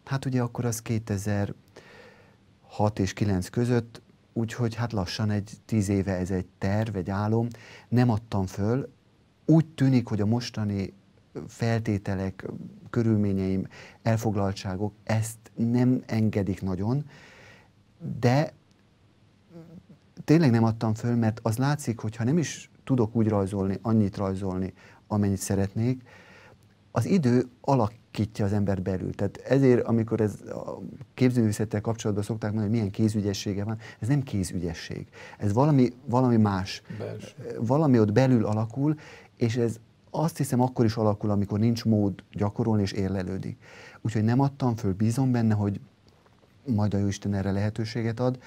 Hát ugye akkor az 2006 és 9 között, úgyhogy hát lassan egy tíz éve ez egy terv, egy álom, nem adtam föl. Úgy tűnik, hogy a mostani feltételek, körülményeim, elfoglaltságok ezt nem engedik nagyon, de tényleg nem adtam föl, mert az látszik, hogy ha nem is tudok úgy rajzolni, annyit rajzolni, amennyit szeretnék, az idő alak kitja az ember belül. Tehát ezért, amikor ez a képzőművészettel kapcsolatban szokták mondani, hogy milyen kézügyessége van, ez nem kézügyesség. Ez valami, valami más. Belső. Valami ott belül alakul, és ez azt hiszem akkor is alakul, amikor nincs mód gyakorolni és érlelődik. Úgyhogy nem adtam föl, bízom benne, hogy majd a Jóisten erre lehetőséget ad.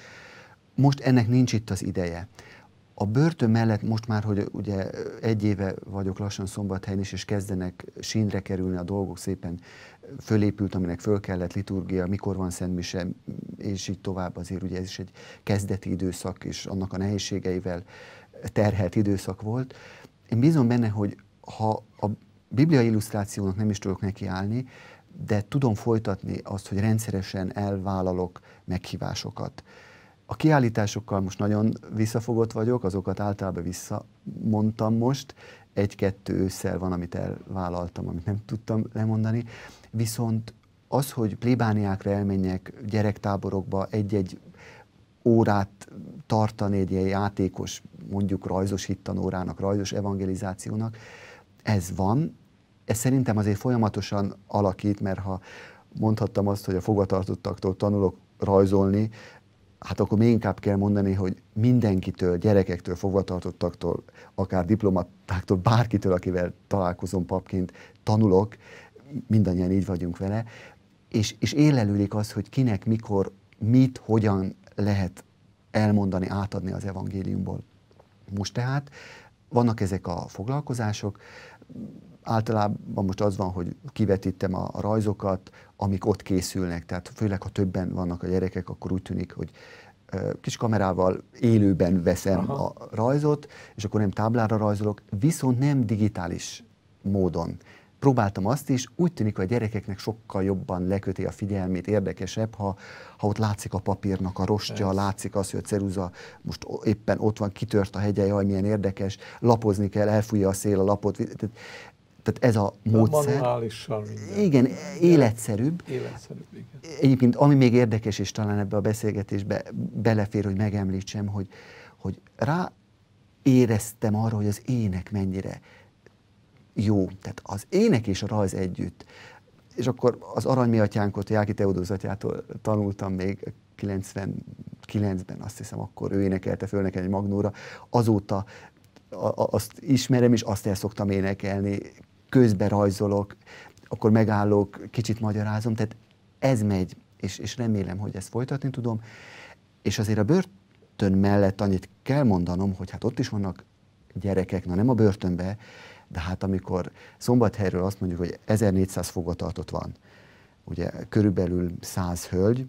Most ennek nincs itt az ideje. A börtön mellett most már, hogy ugye egy éve vagyok lassan szombathelyen is, és kezdenek sínre kerülni a dolgok, szépen fölépült, aminek föl kellett, liturgia, mikor van szentmise, és így tovább, azért ugye ez is egy kezdeti időszak, és annak a nehézségeivel terhelt időszak volt. Én bízom benne, hogy ha a Biblia illusztrációnak nem is tudok nekiállni, de tudom folytatni azt, hogy rendszeresen elvállalok meghívásokat a kiállításokkal most nagyon visszafogott vagyok, azokat általában visszamondtam most. Egy-kettő ősszel van, amit elvállaltam, amit nem tudtam lemondani. Viszont az, hogy plébániákra elmenjek gyerektáborokba egy-egy órát tartani egy ilyen játékos, mondjuk rajzos hittanórának, rajzos evangelizációnak, ez van. Ez szerintem azért folyamatosan alakít, mert ha mondhattam azt, hogy a fogvatartottaktól tanulok rajzolni, hát akkor még inkább kell mondani, hogy mindenkitől, gyerekektől, fogvatartottaktól, akár diplomatáktól, bárkitől, akivel találkozom papként, tanulok, mindannyian így vagyunk vele, és, és élelődik az, hogy kinek, mikor, mit, hogyan lehet elmondani, átadni az evangéliumból. Most tehát vannak ezek a foglalkozások, általában most az van, hogy kivetítem a, a rajzokat, amik ott készülnek. Tehát főleg, ha többen vannak a gyerekek, akkor úgy tűnik, hogy kis kamerával élőben veszem Aha. a rajzot, és akkor nem táblára rajzolok, viszont nem digitális módon. Próbáltam azt is, úgy tűnik, hogy a gyerekeknek sokkal jobban leköti a figyelmét, érdekesebb, ha, ha ott látszik a papírnak a rostja, Ez. látszik az, hogy a ceruza most éppen ott van, kitört a hegye, jaj, milyen érdekes, lapozni kell, elfújja a szél a lapot tehát ez a módszer. Manuálisan minden. Igen, életszerűbb. Életszerűbb, igen. Egyébként ami még érdekes, és talán ebbe a beszélgetésbe belefér, hogy megemlítsem, hogy, hogy rá éreztem arra, hogy az ének mennyire jó. Tehát az ének és a rajz együtt. És akkor az aranymi atyánkot, Jáki Teodóz tanultam még 99-ben, azt hiszem, akkor ő énekelte föl nekem egy magnóra. Azóta a, azt ismerem, és azt el szoktam énekelni közbe rajzolok, akkor megállok, kicsit magyarázom, tehát ez megy, és, és remélem, hogy ezt folytatni tudom. És azért a börtön mellett annyit kell mondanom, hogy hát ott is vannak gyerekek, na nem a börtönbe, de hát amikor szombathelyről azt mondjuk, hogy 1400 fogatartott van, ugye körülbelül 100 hölgy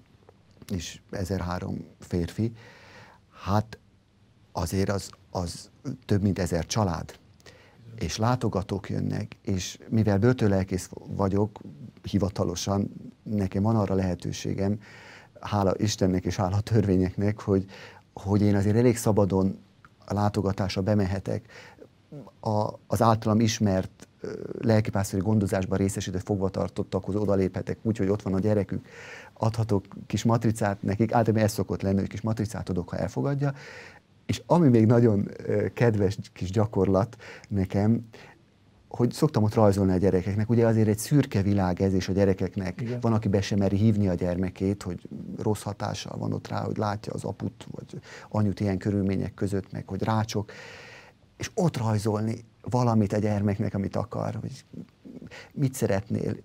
és 1003 férfi, hát azért az, az több mint ezer család és látogatók jönnek, és mivel börtönlelkész vagyok hivatalosan, nekem van arra lehetőségem, hála Istennek és hála a törvényeknek, hogy, hogy én azért elég szabadon a látogatásra bemehetek, a, az általam ismert lelkipásztori gondozásban részesített fogvatartottakhoz odaléphetek, úgyhogy ott van a gyerekük, adhatok kis matricát nekik, általában ez szokott lenni, hogy kis matricát adok, ha elfogadja, és ami még nagyon kedves kis gyakorlat nekem, hogy szoktam ott rajzolni a gyerekeknek, ugye azért egy szürke világ ez és a gyerekeknek. Igen. Van, aki be sem meri hívni a gyermekét, hogy rossz hatással van ott rá, hogy látja az aput, vagy anyut ilyen körülmények között, meg hogy rácsok. És ott rajzolni valamit a gyermeknek, amit akar, hogy mit szeretnél,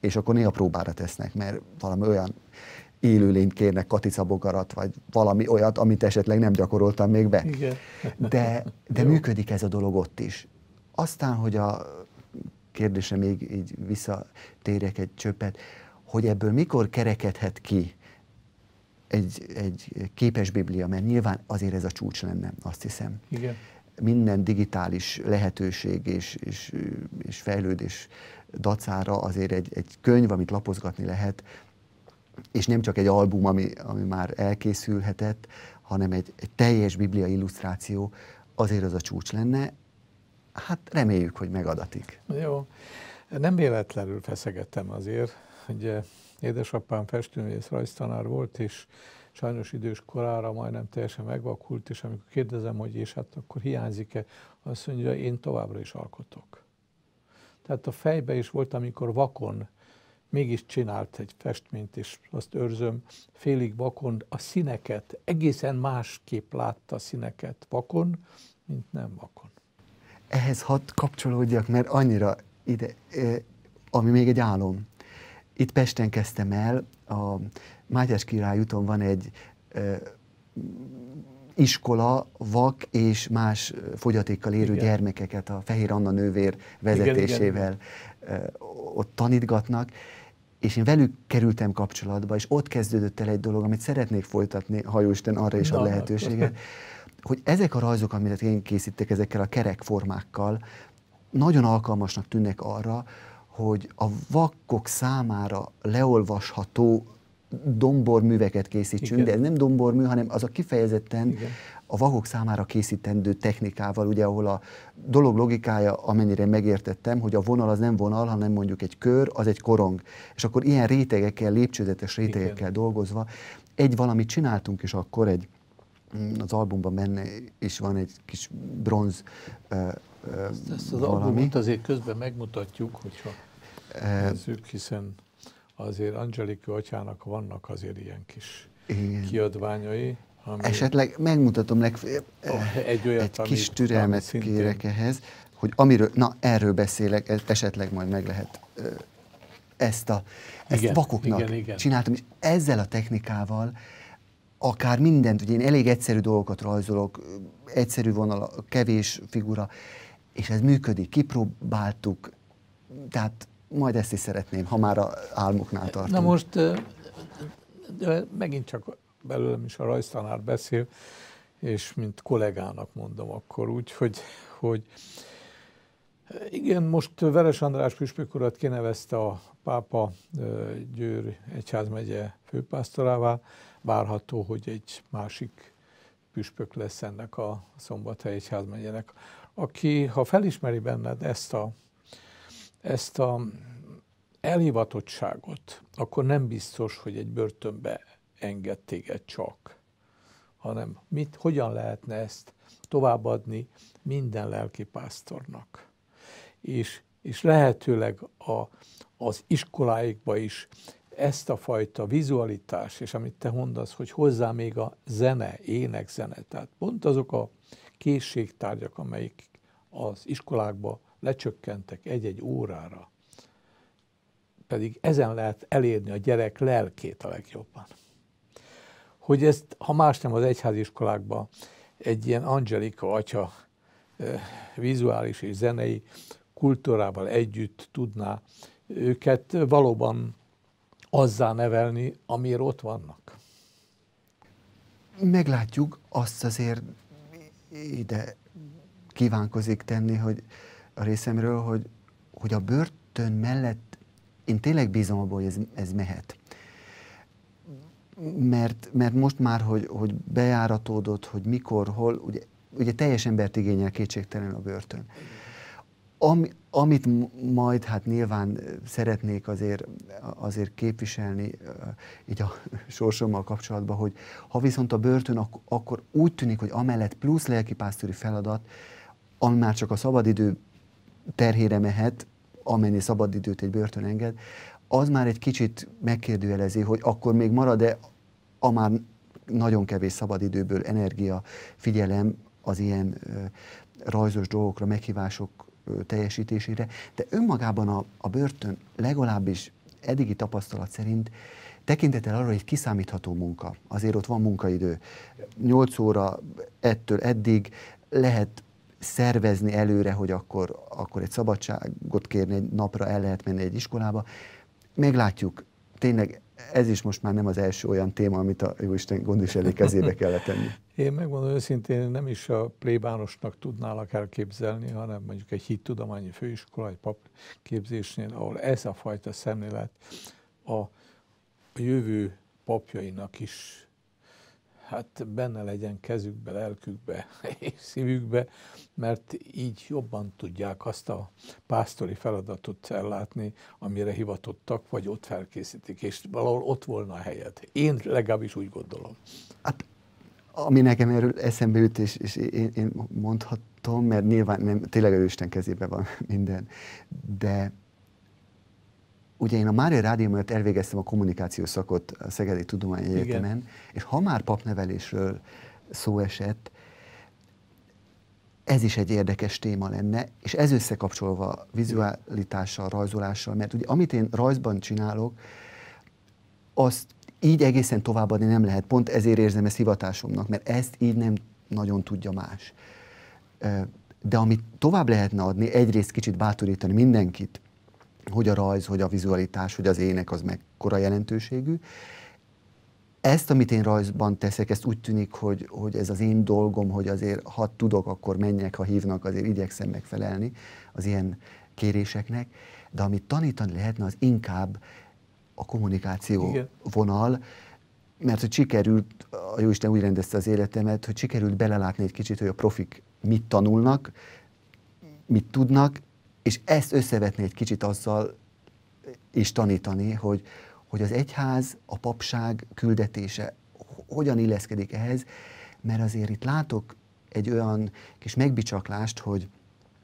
és akkor néha próbára tesznek, mert valami olyan élőlényt kérnek, katica bogarat, vagy valami olyat, amit esetleg nem gyakoroltam még be. Igen. De, de működik ez a dolog ott is. Aztán, hogy a kérdése még így visszatérjek egy csöppet, hogy ebből mikor kerekedhet ki egy, egy képes biblia, mert nyilván azért ez a csúcs lenne, azt hiszem. Igen. Minden digitális lehetőség és, és, és fejlődés dacára azért egy, egy könyv, amit lapozgatni lehet, és nem csak egy album, ami, ami már elkészülhetett, hanem egy, egy teljes biblia illusztráció, azért az a csúcs lenne, hát reméljük, hogy megadatik. Jó. Nem véletlenül feszegettem azért, hogy eh, édesapám festőművész rajztanár volt, és sajnos idős korára majdnem teljesen megvakult, és amikor kérdezem, hogy és hát akkor hiányzik-e, azt mondja, én továbbra is alkotok. Tehát a fejbe is volt, amikor vakon mégis csinált egy festményt, és azt őrzöm, félig vakon a színeket, egészen másképp látta a színeket vakon, mint nem vakon. Ehhez hadd kapcsolódjak, mert annyira ide, ami még egy álom. Itt Pesten kezdtem el, a Mátyás király úton van egy iskola vak és más fogyatékkal érő igen. gyermekeket a Fehér Anna nővér vezetésével igen, igen. ott tanítgatnak, és én velük kerültem kapcsolatba, és ott kezdődött el egy dolog, amit szeretnék folytatni, ha Jóisten arra is a lehetőséget, hogy ezek a rajzok, amiket én készítek ezekkel a kerekformákkal, nagyon alkalmasnak tűnnek arra, hogy a vakkok számára leolvasható domborműveket készítsünk, Igen. de ez nem dombormű, hanem az a kifejezetten Igen. a vakok számára készítendő technikával, ugye, ahol a dolog logikája, amennyire megértettem, hogy a vonal az nem vonal, hanem mondjuk egy kör, az egy korong. És akkor ilyen rétegekkel, lépcsőzetes rétegekkel Igen. dolgozva, egy valamit csináltunk is akkor egy, mm, az albumban benne is van egy kis bronz uh, uh, Ezt az valami. albumot azért közben megmutatjuk, hogyha nézzük, hiszen azért Angelika atyának vannak azért ilyen kis Igen. kiadványai. Ami Esetleg megmutatom legfeljebb eh, oh, egy, olyat, egy kis amit, türelmet szintén... kérek ehhez, hogy amiről, na erről beszélek, ez esetleg majd meg lehet eh, ezt a ezt igen, vakoknak igen, igen. csináltam, és ezzel a technikával akár mindent, ugye én elég egyszerű dolgokat rajzolok, egyszerű vonal, kevés figura, és ez működik, kipróbáltuk, tehát majd ezt is szeretném, ha már a álmoknál tartunk. Na most megint csak belőlem is a rajztanár beszél, és mint kollégának mondom akkor úgy, hogy, hogy igen, most Veres András püspök urat kinevezte a pápa Győr egyházmegye főpásztorává. Várható, hogy egy másik püspök lesz ennek a Szombathely Egyházmegyenek. aki, ha felismeri benned ezt a ezt a elhivatottságot, akkor nem biztos, hogy egy börtönbe enged téged csak, hanem mit, hogyan lehetne ezt továbbadni minden lelkipásztornak. És, és lehetőleg a, az iskoláikba is ezt a fajta vizualitás, és amit te mondasz, hogy hozzá még a zene, énekzene, tehát pont azok a készségtárgyak, amelyik az iskolákba lecsökkentek egy-egy órára, pedig ezen lehet elérni a gyerek lelkét a legjobban. Hogy ezt, ha más nem az egyháziskolákban, egy ilyen Angelika atya vizuális és zenei kultúrával együtt tudná őket valóban azzá nevelni, amiért ott vannak. Meglátjuk, azt azért ide kívánkozik tenni, hogy a részemről, hogy, hogy a börtön mellett én tényleg bízom abban, hogy ez, ez mehet. Mert, mert most már, hogy, hogy bejáratódott, hogy mikor, hol, ugye, ugye teljes embert igényel kétségtelen a börtön. Ami, amit majd hát nyilván szeretnék azért, azért képviselni eh, így a sorsommal kapcsolatban, hogy ha viszont a börtön, akkor úgy tűnik, hogy amellett plusz lelkipásztori feladat, ami már csak a szabadidő terhére mehet, amennyi szabadidőt egy börtön enged, az már egy kicsit megkérdőjelezi, hogy akkor még marad-e a már nagyon kevés szabadidőből energia, figyelem az ilyen rajzos dolgokra, meghívások teljesítésére, de önmagában a, a börtön legalábbis eddigi tapasztalat szerint tekintetel arra, hogy kiszámítható munka. Azért ott van munkaidő. 8 óra ettől eddig lehet szervezni előre, hogy akkor, akkor egy szabadságot kérni, egy napra el lehet menni egy iskolába. Meglátjuk, tényleg ez is most már nem az első olyan téma, amit a Jóisten gondviselő kezébe kellett tenni. Én megmondom őszintén, nem is a plébánosnak tudnálak elképzelni, hanem mondjuk egy hittudományi főiskola, egy papképzésnél, ahol ez a fajta szemlélet a, a jövő papjainak is hát benne legyen kezükbe, lelkükbe és szívükbe, mert így jobban tudják azt a pásztori feladatot ellátni, amire hivatottak, vagy ott felkészítik, és valahol ott volna a helyet. Én legalábbis úgy gondolom. Hát, ami nekem erről eszembe jut, és, és én, én mondhatom, mert nyilván nem, tényleg Isten kezében van minden, de ugye én a Mária Rádió mellett elvégeztem a kommunikációs szakot a Szegedi Tudományegyetemen, Igen. és ha már papnevelésről szó esett, ez is egy érdekes téma lenne, és ez összekapcsolva vizualitással, rajzolással, mert ugye amit én rajzban csinálok, azt így egészen továbbadni nem lehet, pont ezért érzem ezt hivatásomnak, mert ezt így nem nagyon tudja más. De amit tovább lehetne adni, egyrészt kicsit bátorítani mindenkit, hogy a rajz, hogy a vizualitás, hogy az ének az mekkora jelentőségű. Ezt, amit én rajzban teszek, ezt úgy tűnik, hogy, hogy ez az én dolgom, hogy azért ha tudok, akkor menjek, ha hívnak, azért igyekszem megfelelni az ilyen kéréseknek, de amit tanítani lehetne, az inkább a kommunikáció Igen. vonal, mert hogy sikerült, a Jóisten úgy rendezte az életemet, hogy sikerült belelátni egy kicsit, hogy a profik mit tanulnak, mit tudnak, és ezt összevetni egy kicsit azzal, is tanítani, hogy, hogy az egyház, a papság küldetése hogyan illeszkedik ehhez, mert azért itt látok egy olyan kis megbicsaklást, hogy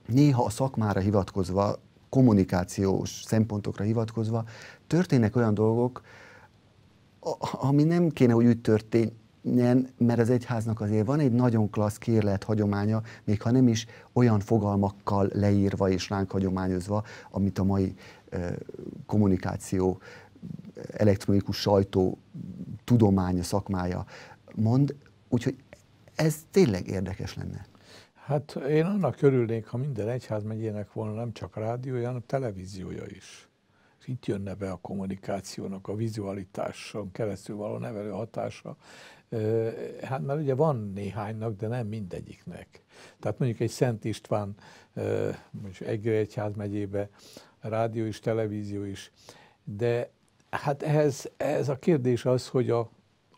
néha a szakmára hivatkozva, kommunikációs szempontokra hivatkozva történnek olyan dolgok, ami nem kéne, hogy úgy történjen, nem, mert az egyháznak azért van egy nagyon klassz kérlet hagyománya, még ha nem is olyan fogalmakkal leírva és ránk hagyományozva, amit a mai kommunikáció, elektronikus sajtó tudománya, szakmája mond, úgyhogy ez tényleg érdekes lenne. Hát én annak örülnék, ha minden megyének volna nem csak rádiója, hanem televíziója is itt jönne be a kommunikációnak, a vizualitáson keresztül való nevelő hatása. Hát mert ugye van néhánynak, de nem mindegyiknek. Tehát mondjuk egy Szent István, mondjuk Egre Egyház megyébe, rádió is, televízió is, de hát ehhez, ehhez a kérdés az, hogy a,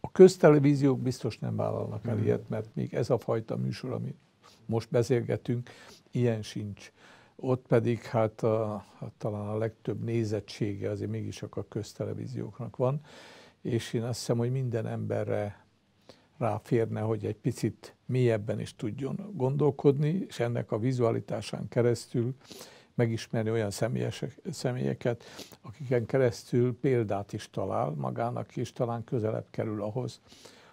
a köztelevíziók biztos nem vállalnak el hmm. ilyet, mert még ez a fajta műsor, ami most beszélgetünk, ilyen sincs. Ott pedig hát a, hát talán a legtöbb nézettsége azért mégis a köztelevízióknak van, és én azt hiszem, hogy minden emberre ráférne, hogy egy picit mélyebben is tudjon gondolkodni, és ennek a vizualitásán keresztül megismerni olyan személyeket, akiken keresztül példát is talál magának, és talán közelebb kerül ahhoz,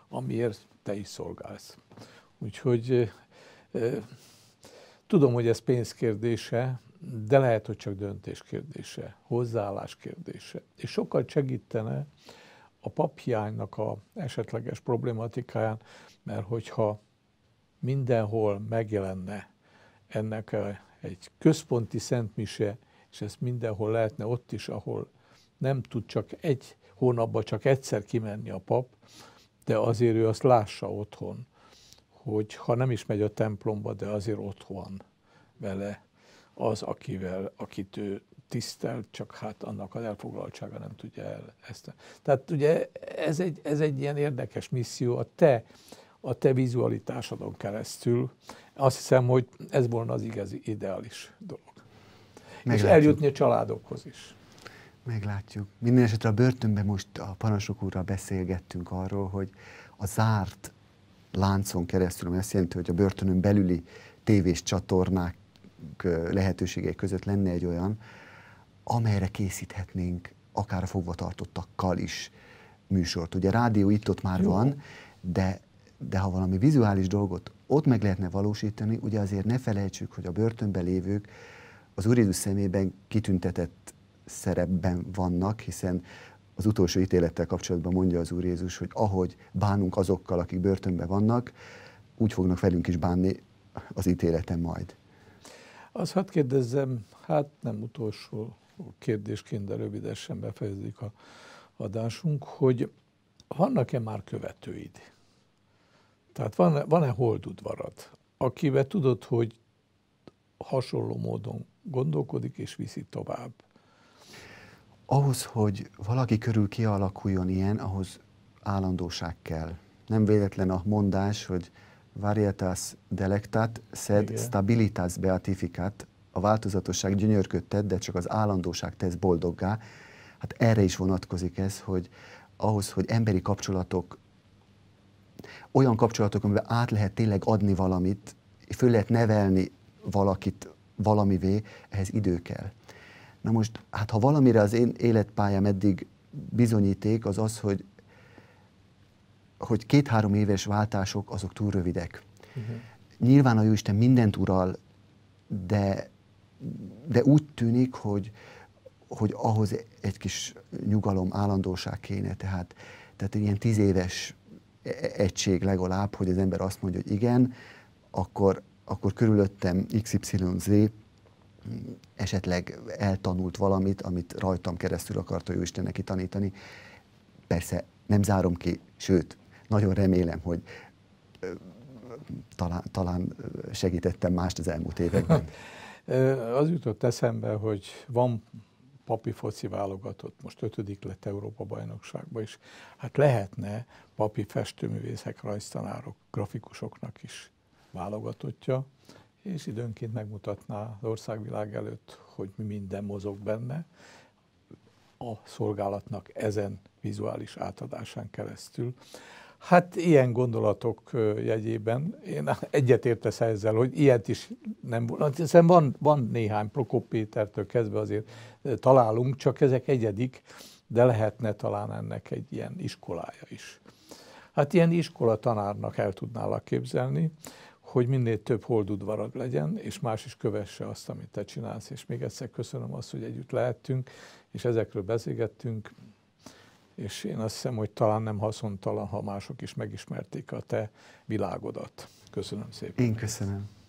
amiért te is szolgálsz. Úgyhogy eh, eh, Tudom, hogy ez pénzkérdése, de lehet, hogy csak döntés kérdése, hozzáállás kérdése. És sokkal segítene a paphiánynak a esetleges problématikáján, mert hogyha mindenhol megjelenne ennek egy központi szentmise, és ezt mindenhol lehetne ott is, ahol nem tud csak egy hónapban csak egyszer kimenni a pap, de azért ő azt lássa otthon, hogy ha nem is megy a templomba, de azért ott van vele az, akivel, akit ő tisztelt, csak hát annak az elfoglaltsága nem tudja el ezt. Tehát ugye ez egy, ez egy ilyen érdekes misszió, a te, a te vizualitásodon keresztül. Azt hiszem, hogy ez volna az igazi ideális dolog. Meglátjuk. És eljutni a családokhoz is. Meglátjuk. Minden esetre a börtönben most a panasok úrral beszélgettünk arról, hogy a zárt láncon keresztül, ami azt jelenti, hogy a börtönön belüli tévés csatornák lehetőségei között lenne egy olyan, amelyre készíthetnénk akár a fogvatartottakkal is műsort. Ugye rádió itt-ott már Jó. van, de, de ha valami vizuális dolgot ott meg lehetne valósítani, ugye azért ne felejtsük, hogy a börtönben lévők az Úr Jézus szemében kitüntetett szerepben vannak, hiszen az utolsó ítélettel kapcsolatban mondja az Úr Jézus, hogy ahogy bánunk azokkal, akik börtönben vannak, úgy fognak velünk is bánni az ítéleten majd. Az hadd kérdezzem, hát nem utolsó kérdésként, de rövidesen befejezik a adásunk, hogy vannak-e már követőid? Tehát van-e, van-e holdudvarad, akivel tudod, hogy hasonló módon gondolkodik és viszi tovább? ahhoz, hogy valaki körül kialakuljon ilyen, ahhoz állandóság kell. Nem véletlen a mondás, hogy varietas delectat, sed Igen. stabilitas beatificat, a változatosság gyönyörködtet, de csak az állandóság tesz boldoggá. Hát erre is vonatkozik ez, hogy ahhoz, hogy emberi kapcsolatok, olyan kapcsolatok, amiben át lehet tényleg adni valamit, föl lehet nevelni valakit valamivé, ehhez idő kell. Na most, hát ha valamire az én életpályám eddig bizonyíték, az az, hogy, hogy két-három éves váltások azok túl rövidek. Uh-huh. Nyilván a Jóisten mindent ural, de, de úgy tűnik, hogy, hogy ahhoz egy kis nyugalom, állandóság kéne, tehát, tehát ilyen tíz éves egység legalább, hogy az ember azt mondja, hogy igen, akkor, akkor körülöttem XYZ esetleg eltanult valamit, amit rajtam keresztül akarta ő Isten neki tanítani. Persze nem zárom ki, sőt, nagyon remélem, hogy talán, talán segítettem mást az elmúlt években. Az jutott eszembe, hogy van papi foci válogatott, most ötödik lett Európa bajnokságba is. Hát lehetne papi festőművészek, rajztanárok, grafikusoknak is válogatottja, és időnként megmutatná az országvilág előtt, hogy mi minden mozog benne, a szolgálatnak ezen vizuális átadásán keresztül. Hát ilyen gondolatok jegyében én egyetértesz ezzel, hogy ilyet is nem volt. Hiszen van, van néhány, Prokop Pétertől kezdve azért találunk, csak ezek egyedik, de lehetne talán ennek egy ilyen iskolája is. Hát ilyen iskola tanárnak el tudnálak képzelni, hogy minél több holdudvarad legyen, és más is kövesse azt, amit te csinálsz. És még egyszer köszönöm azt, hogy együtt lehettünk, és ezekről beszélgettünk, és én azt hiszem, hogy talán nem haszontalan, ha mások is megismerték a te világodat. Köszönöm szépen. Én köszönöm.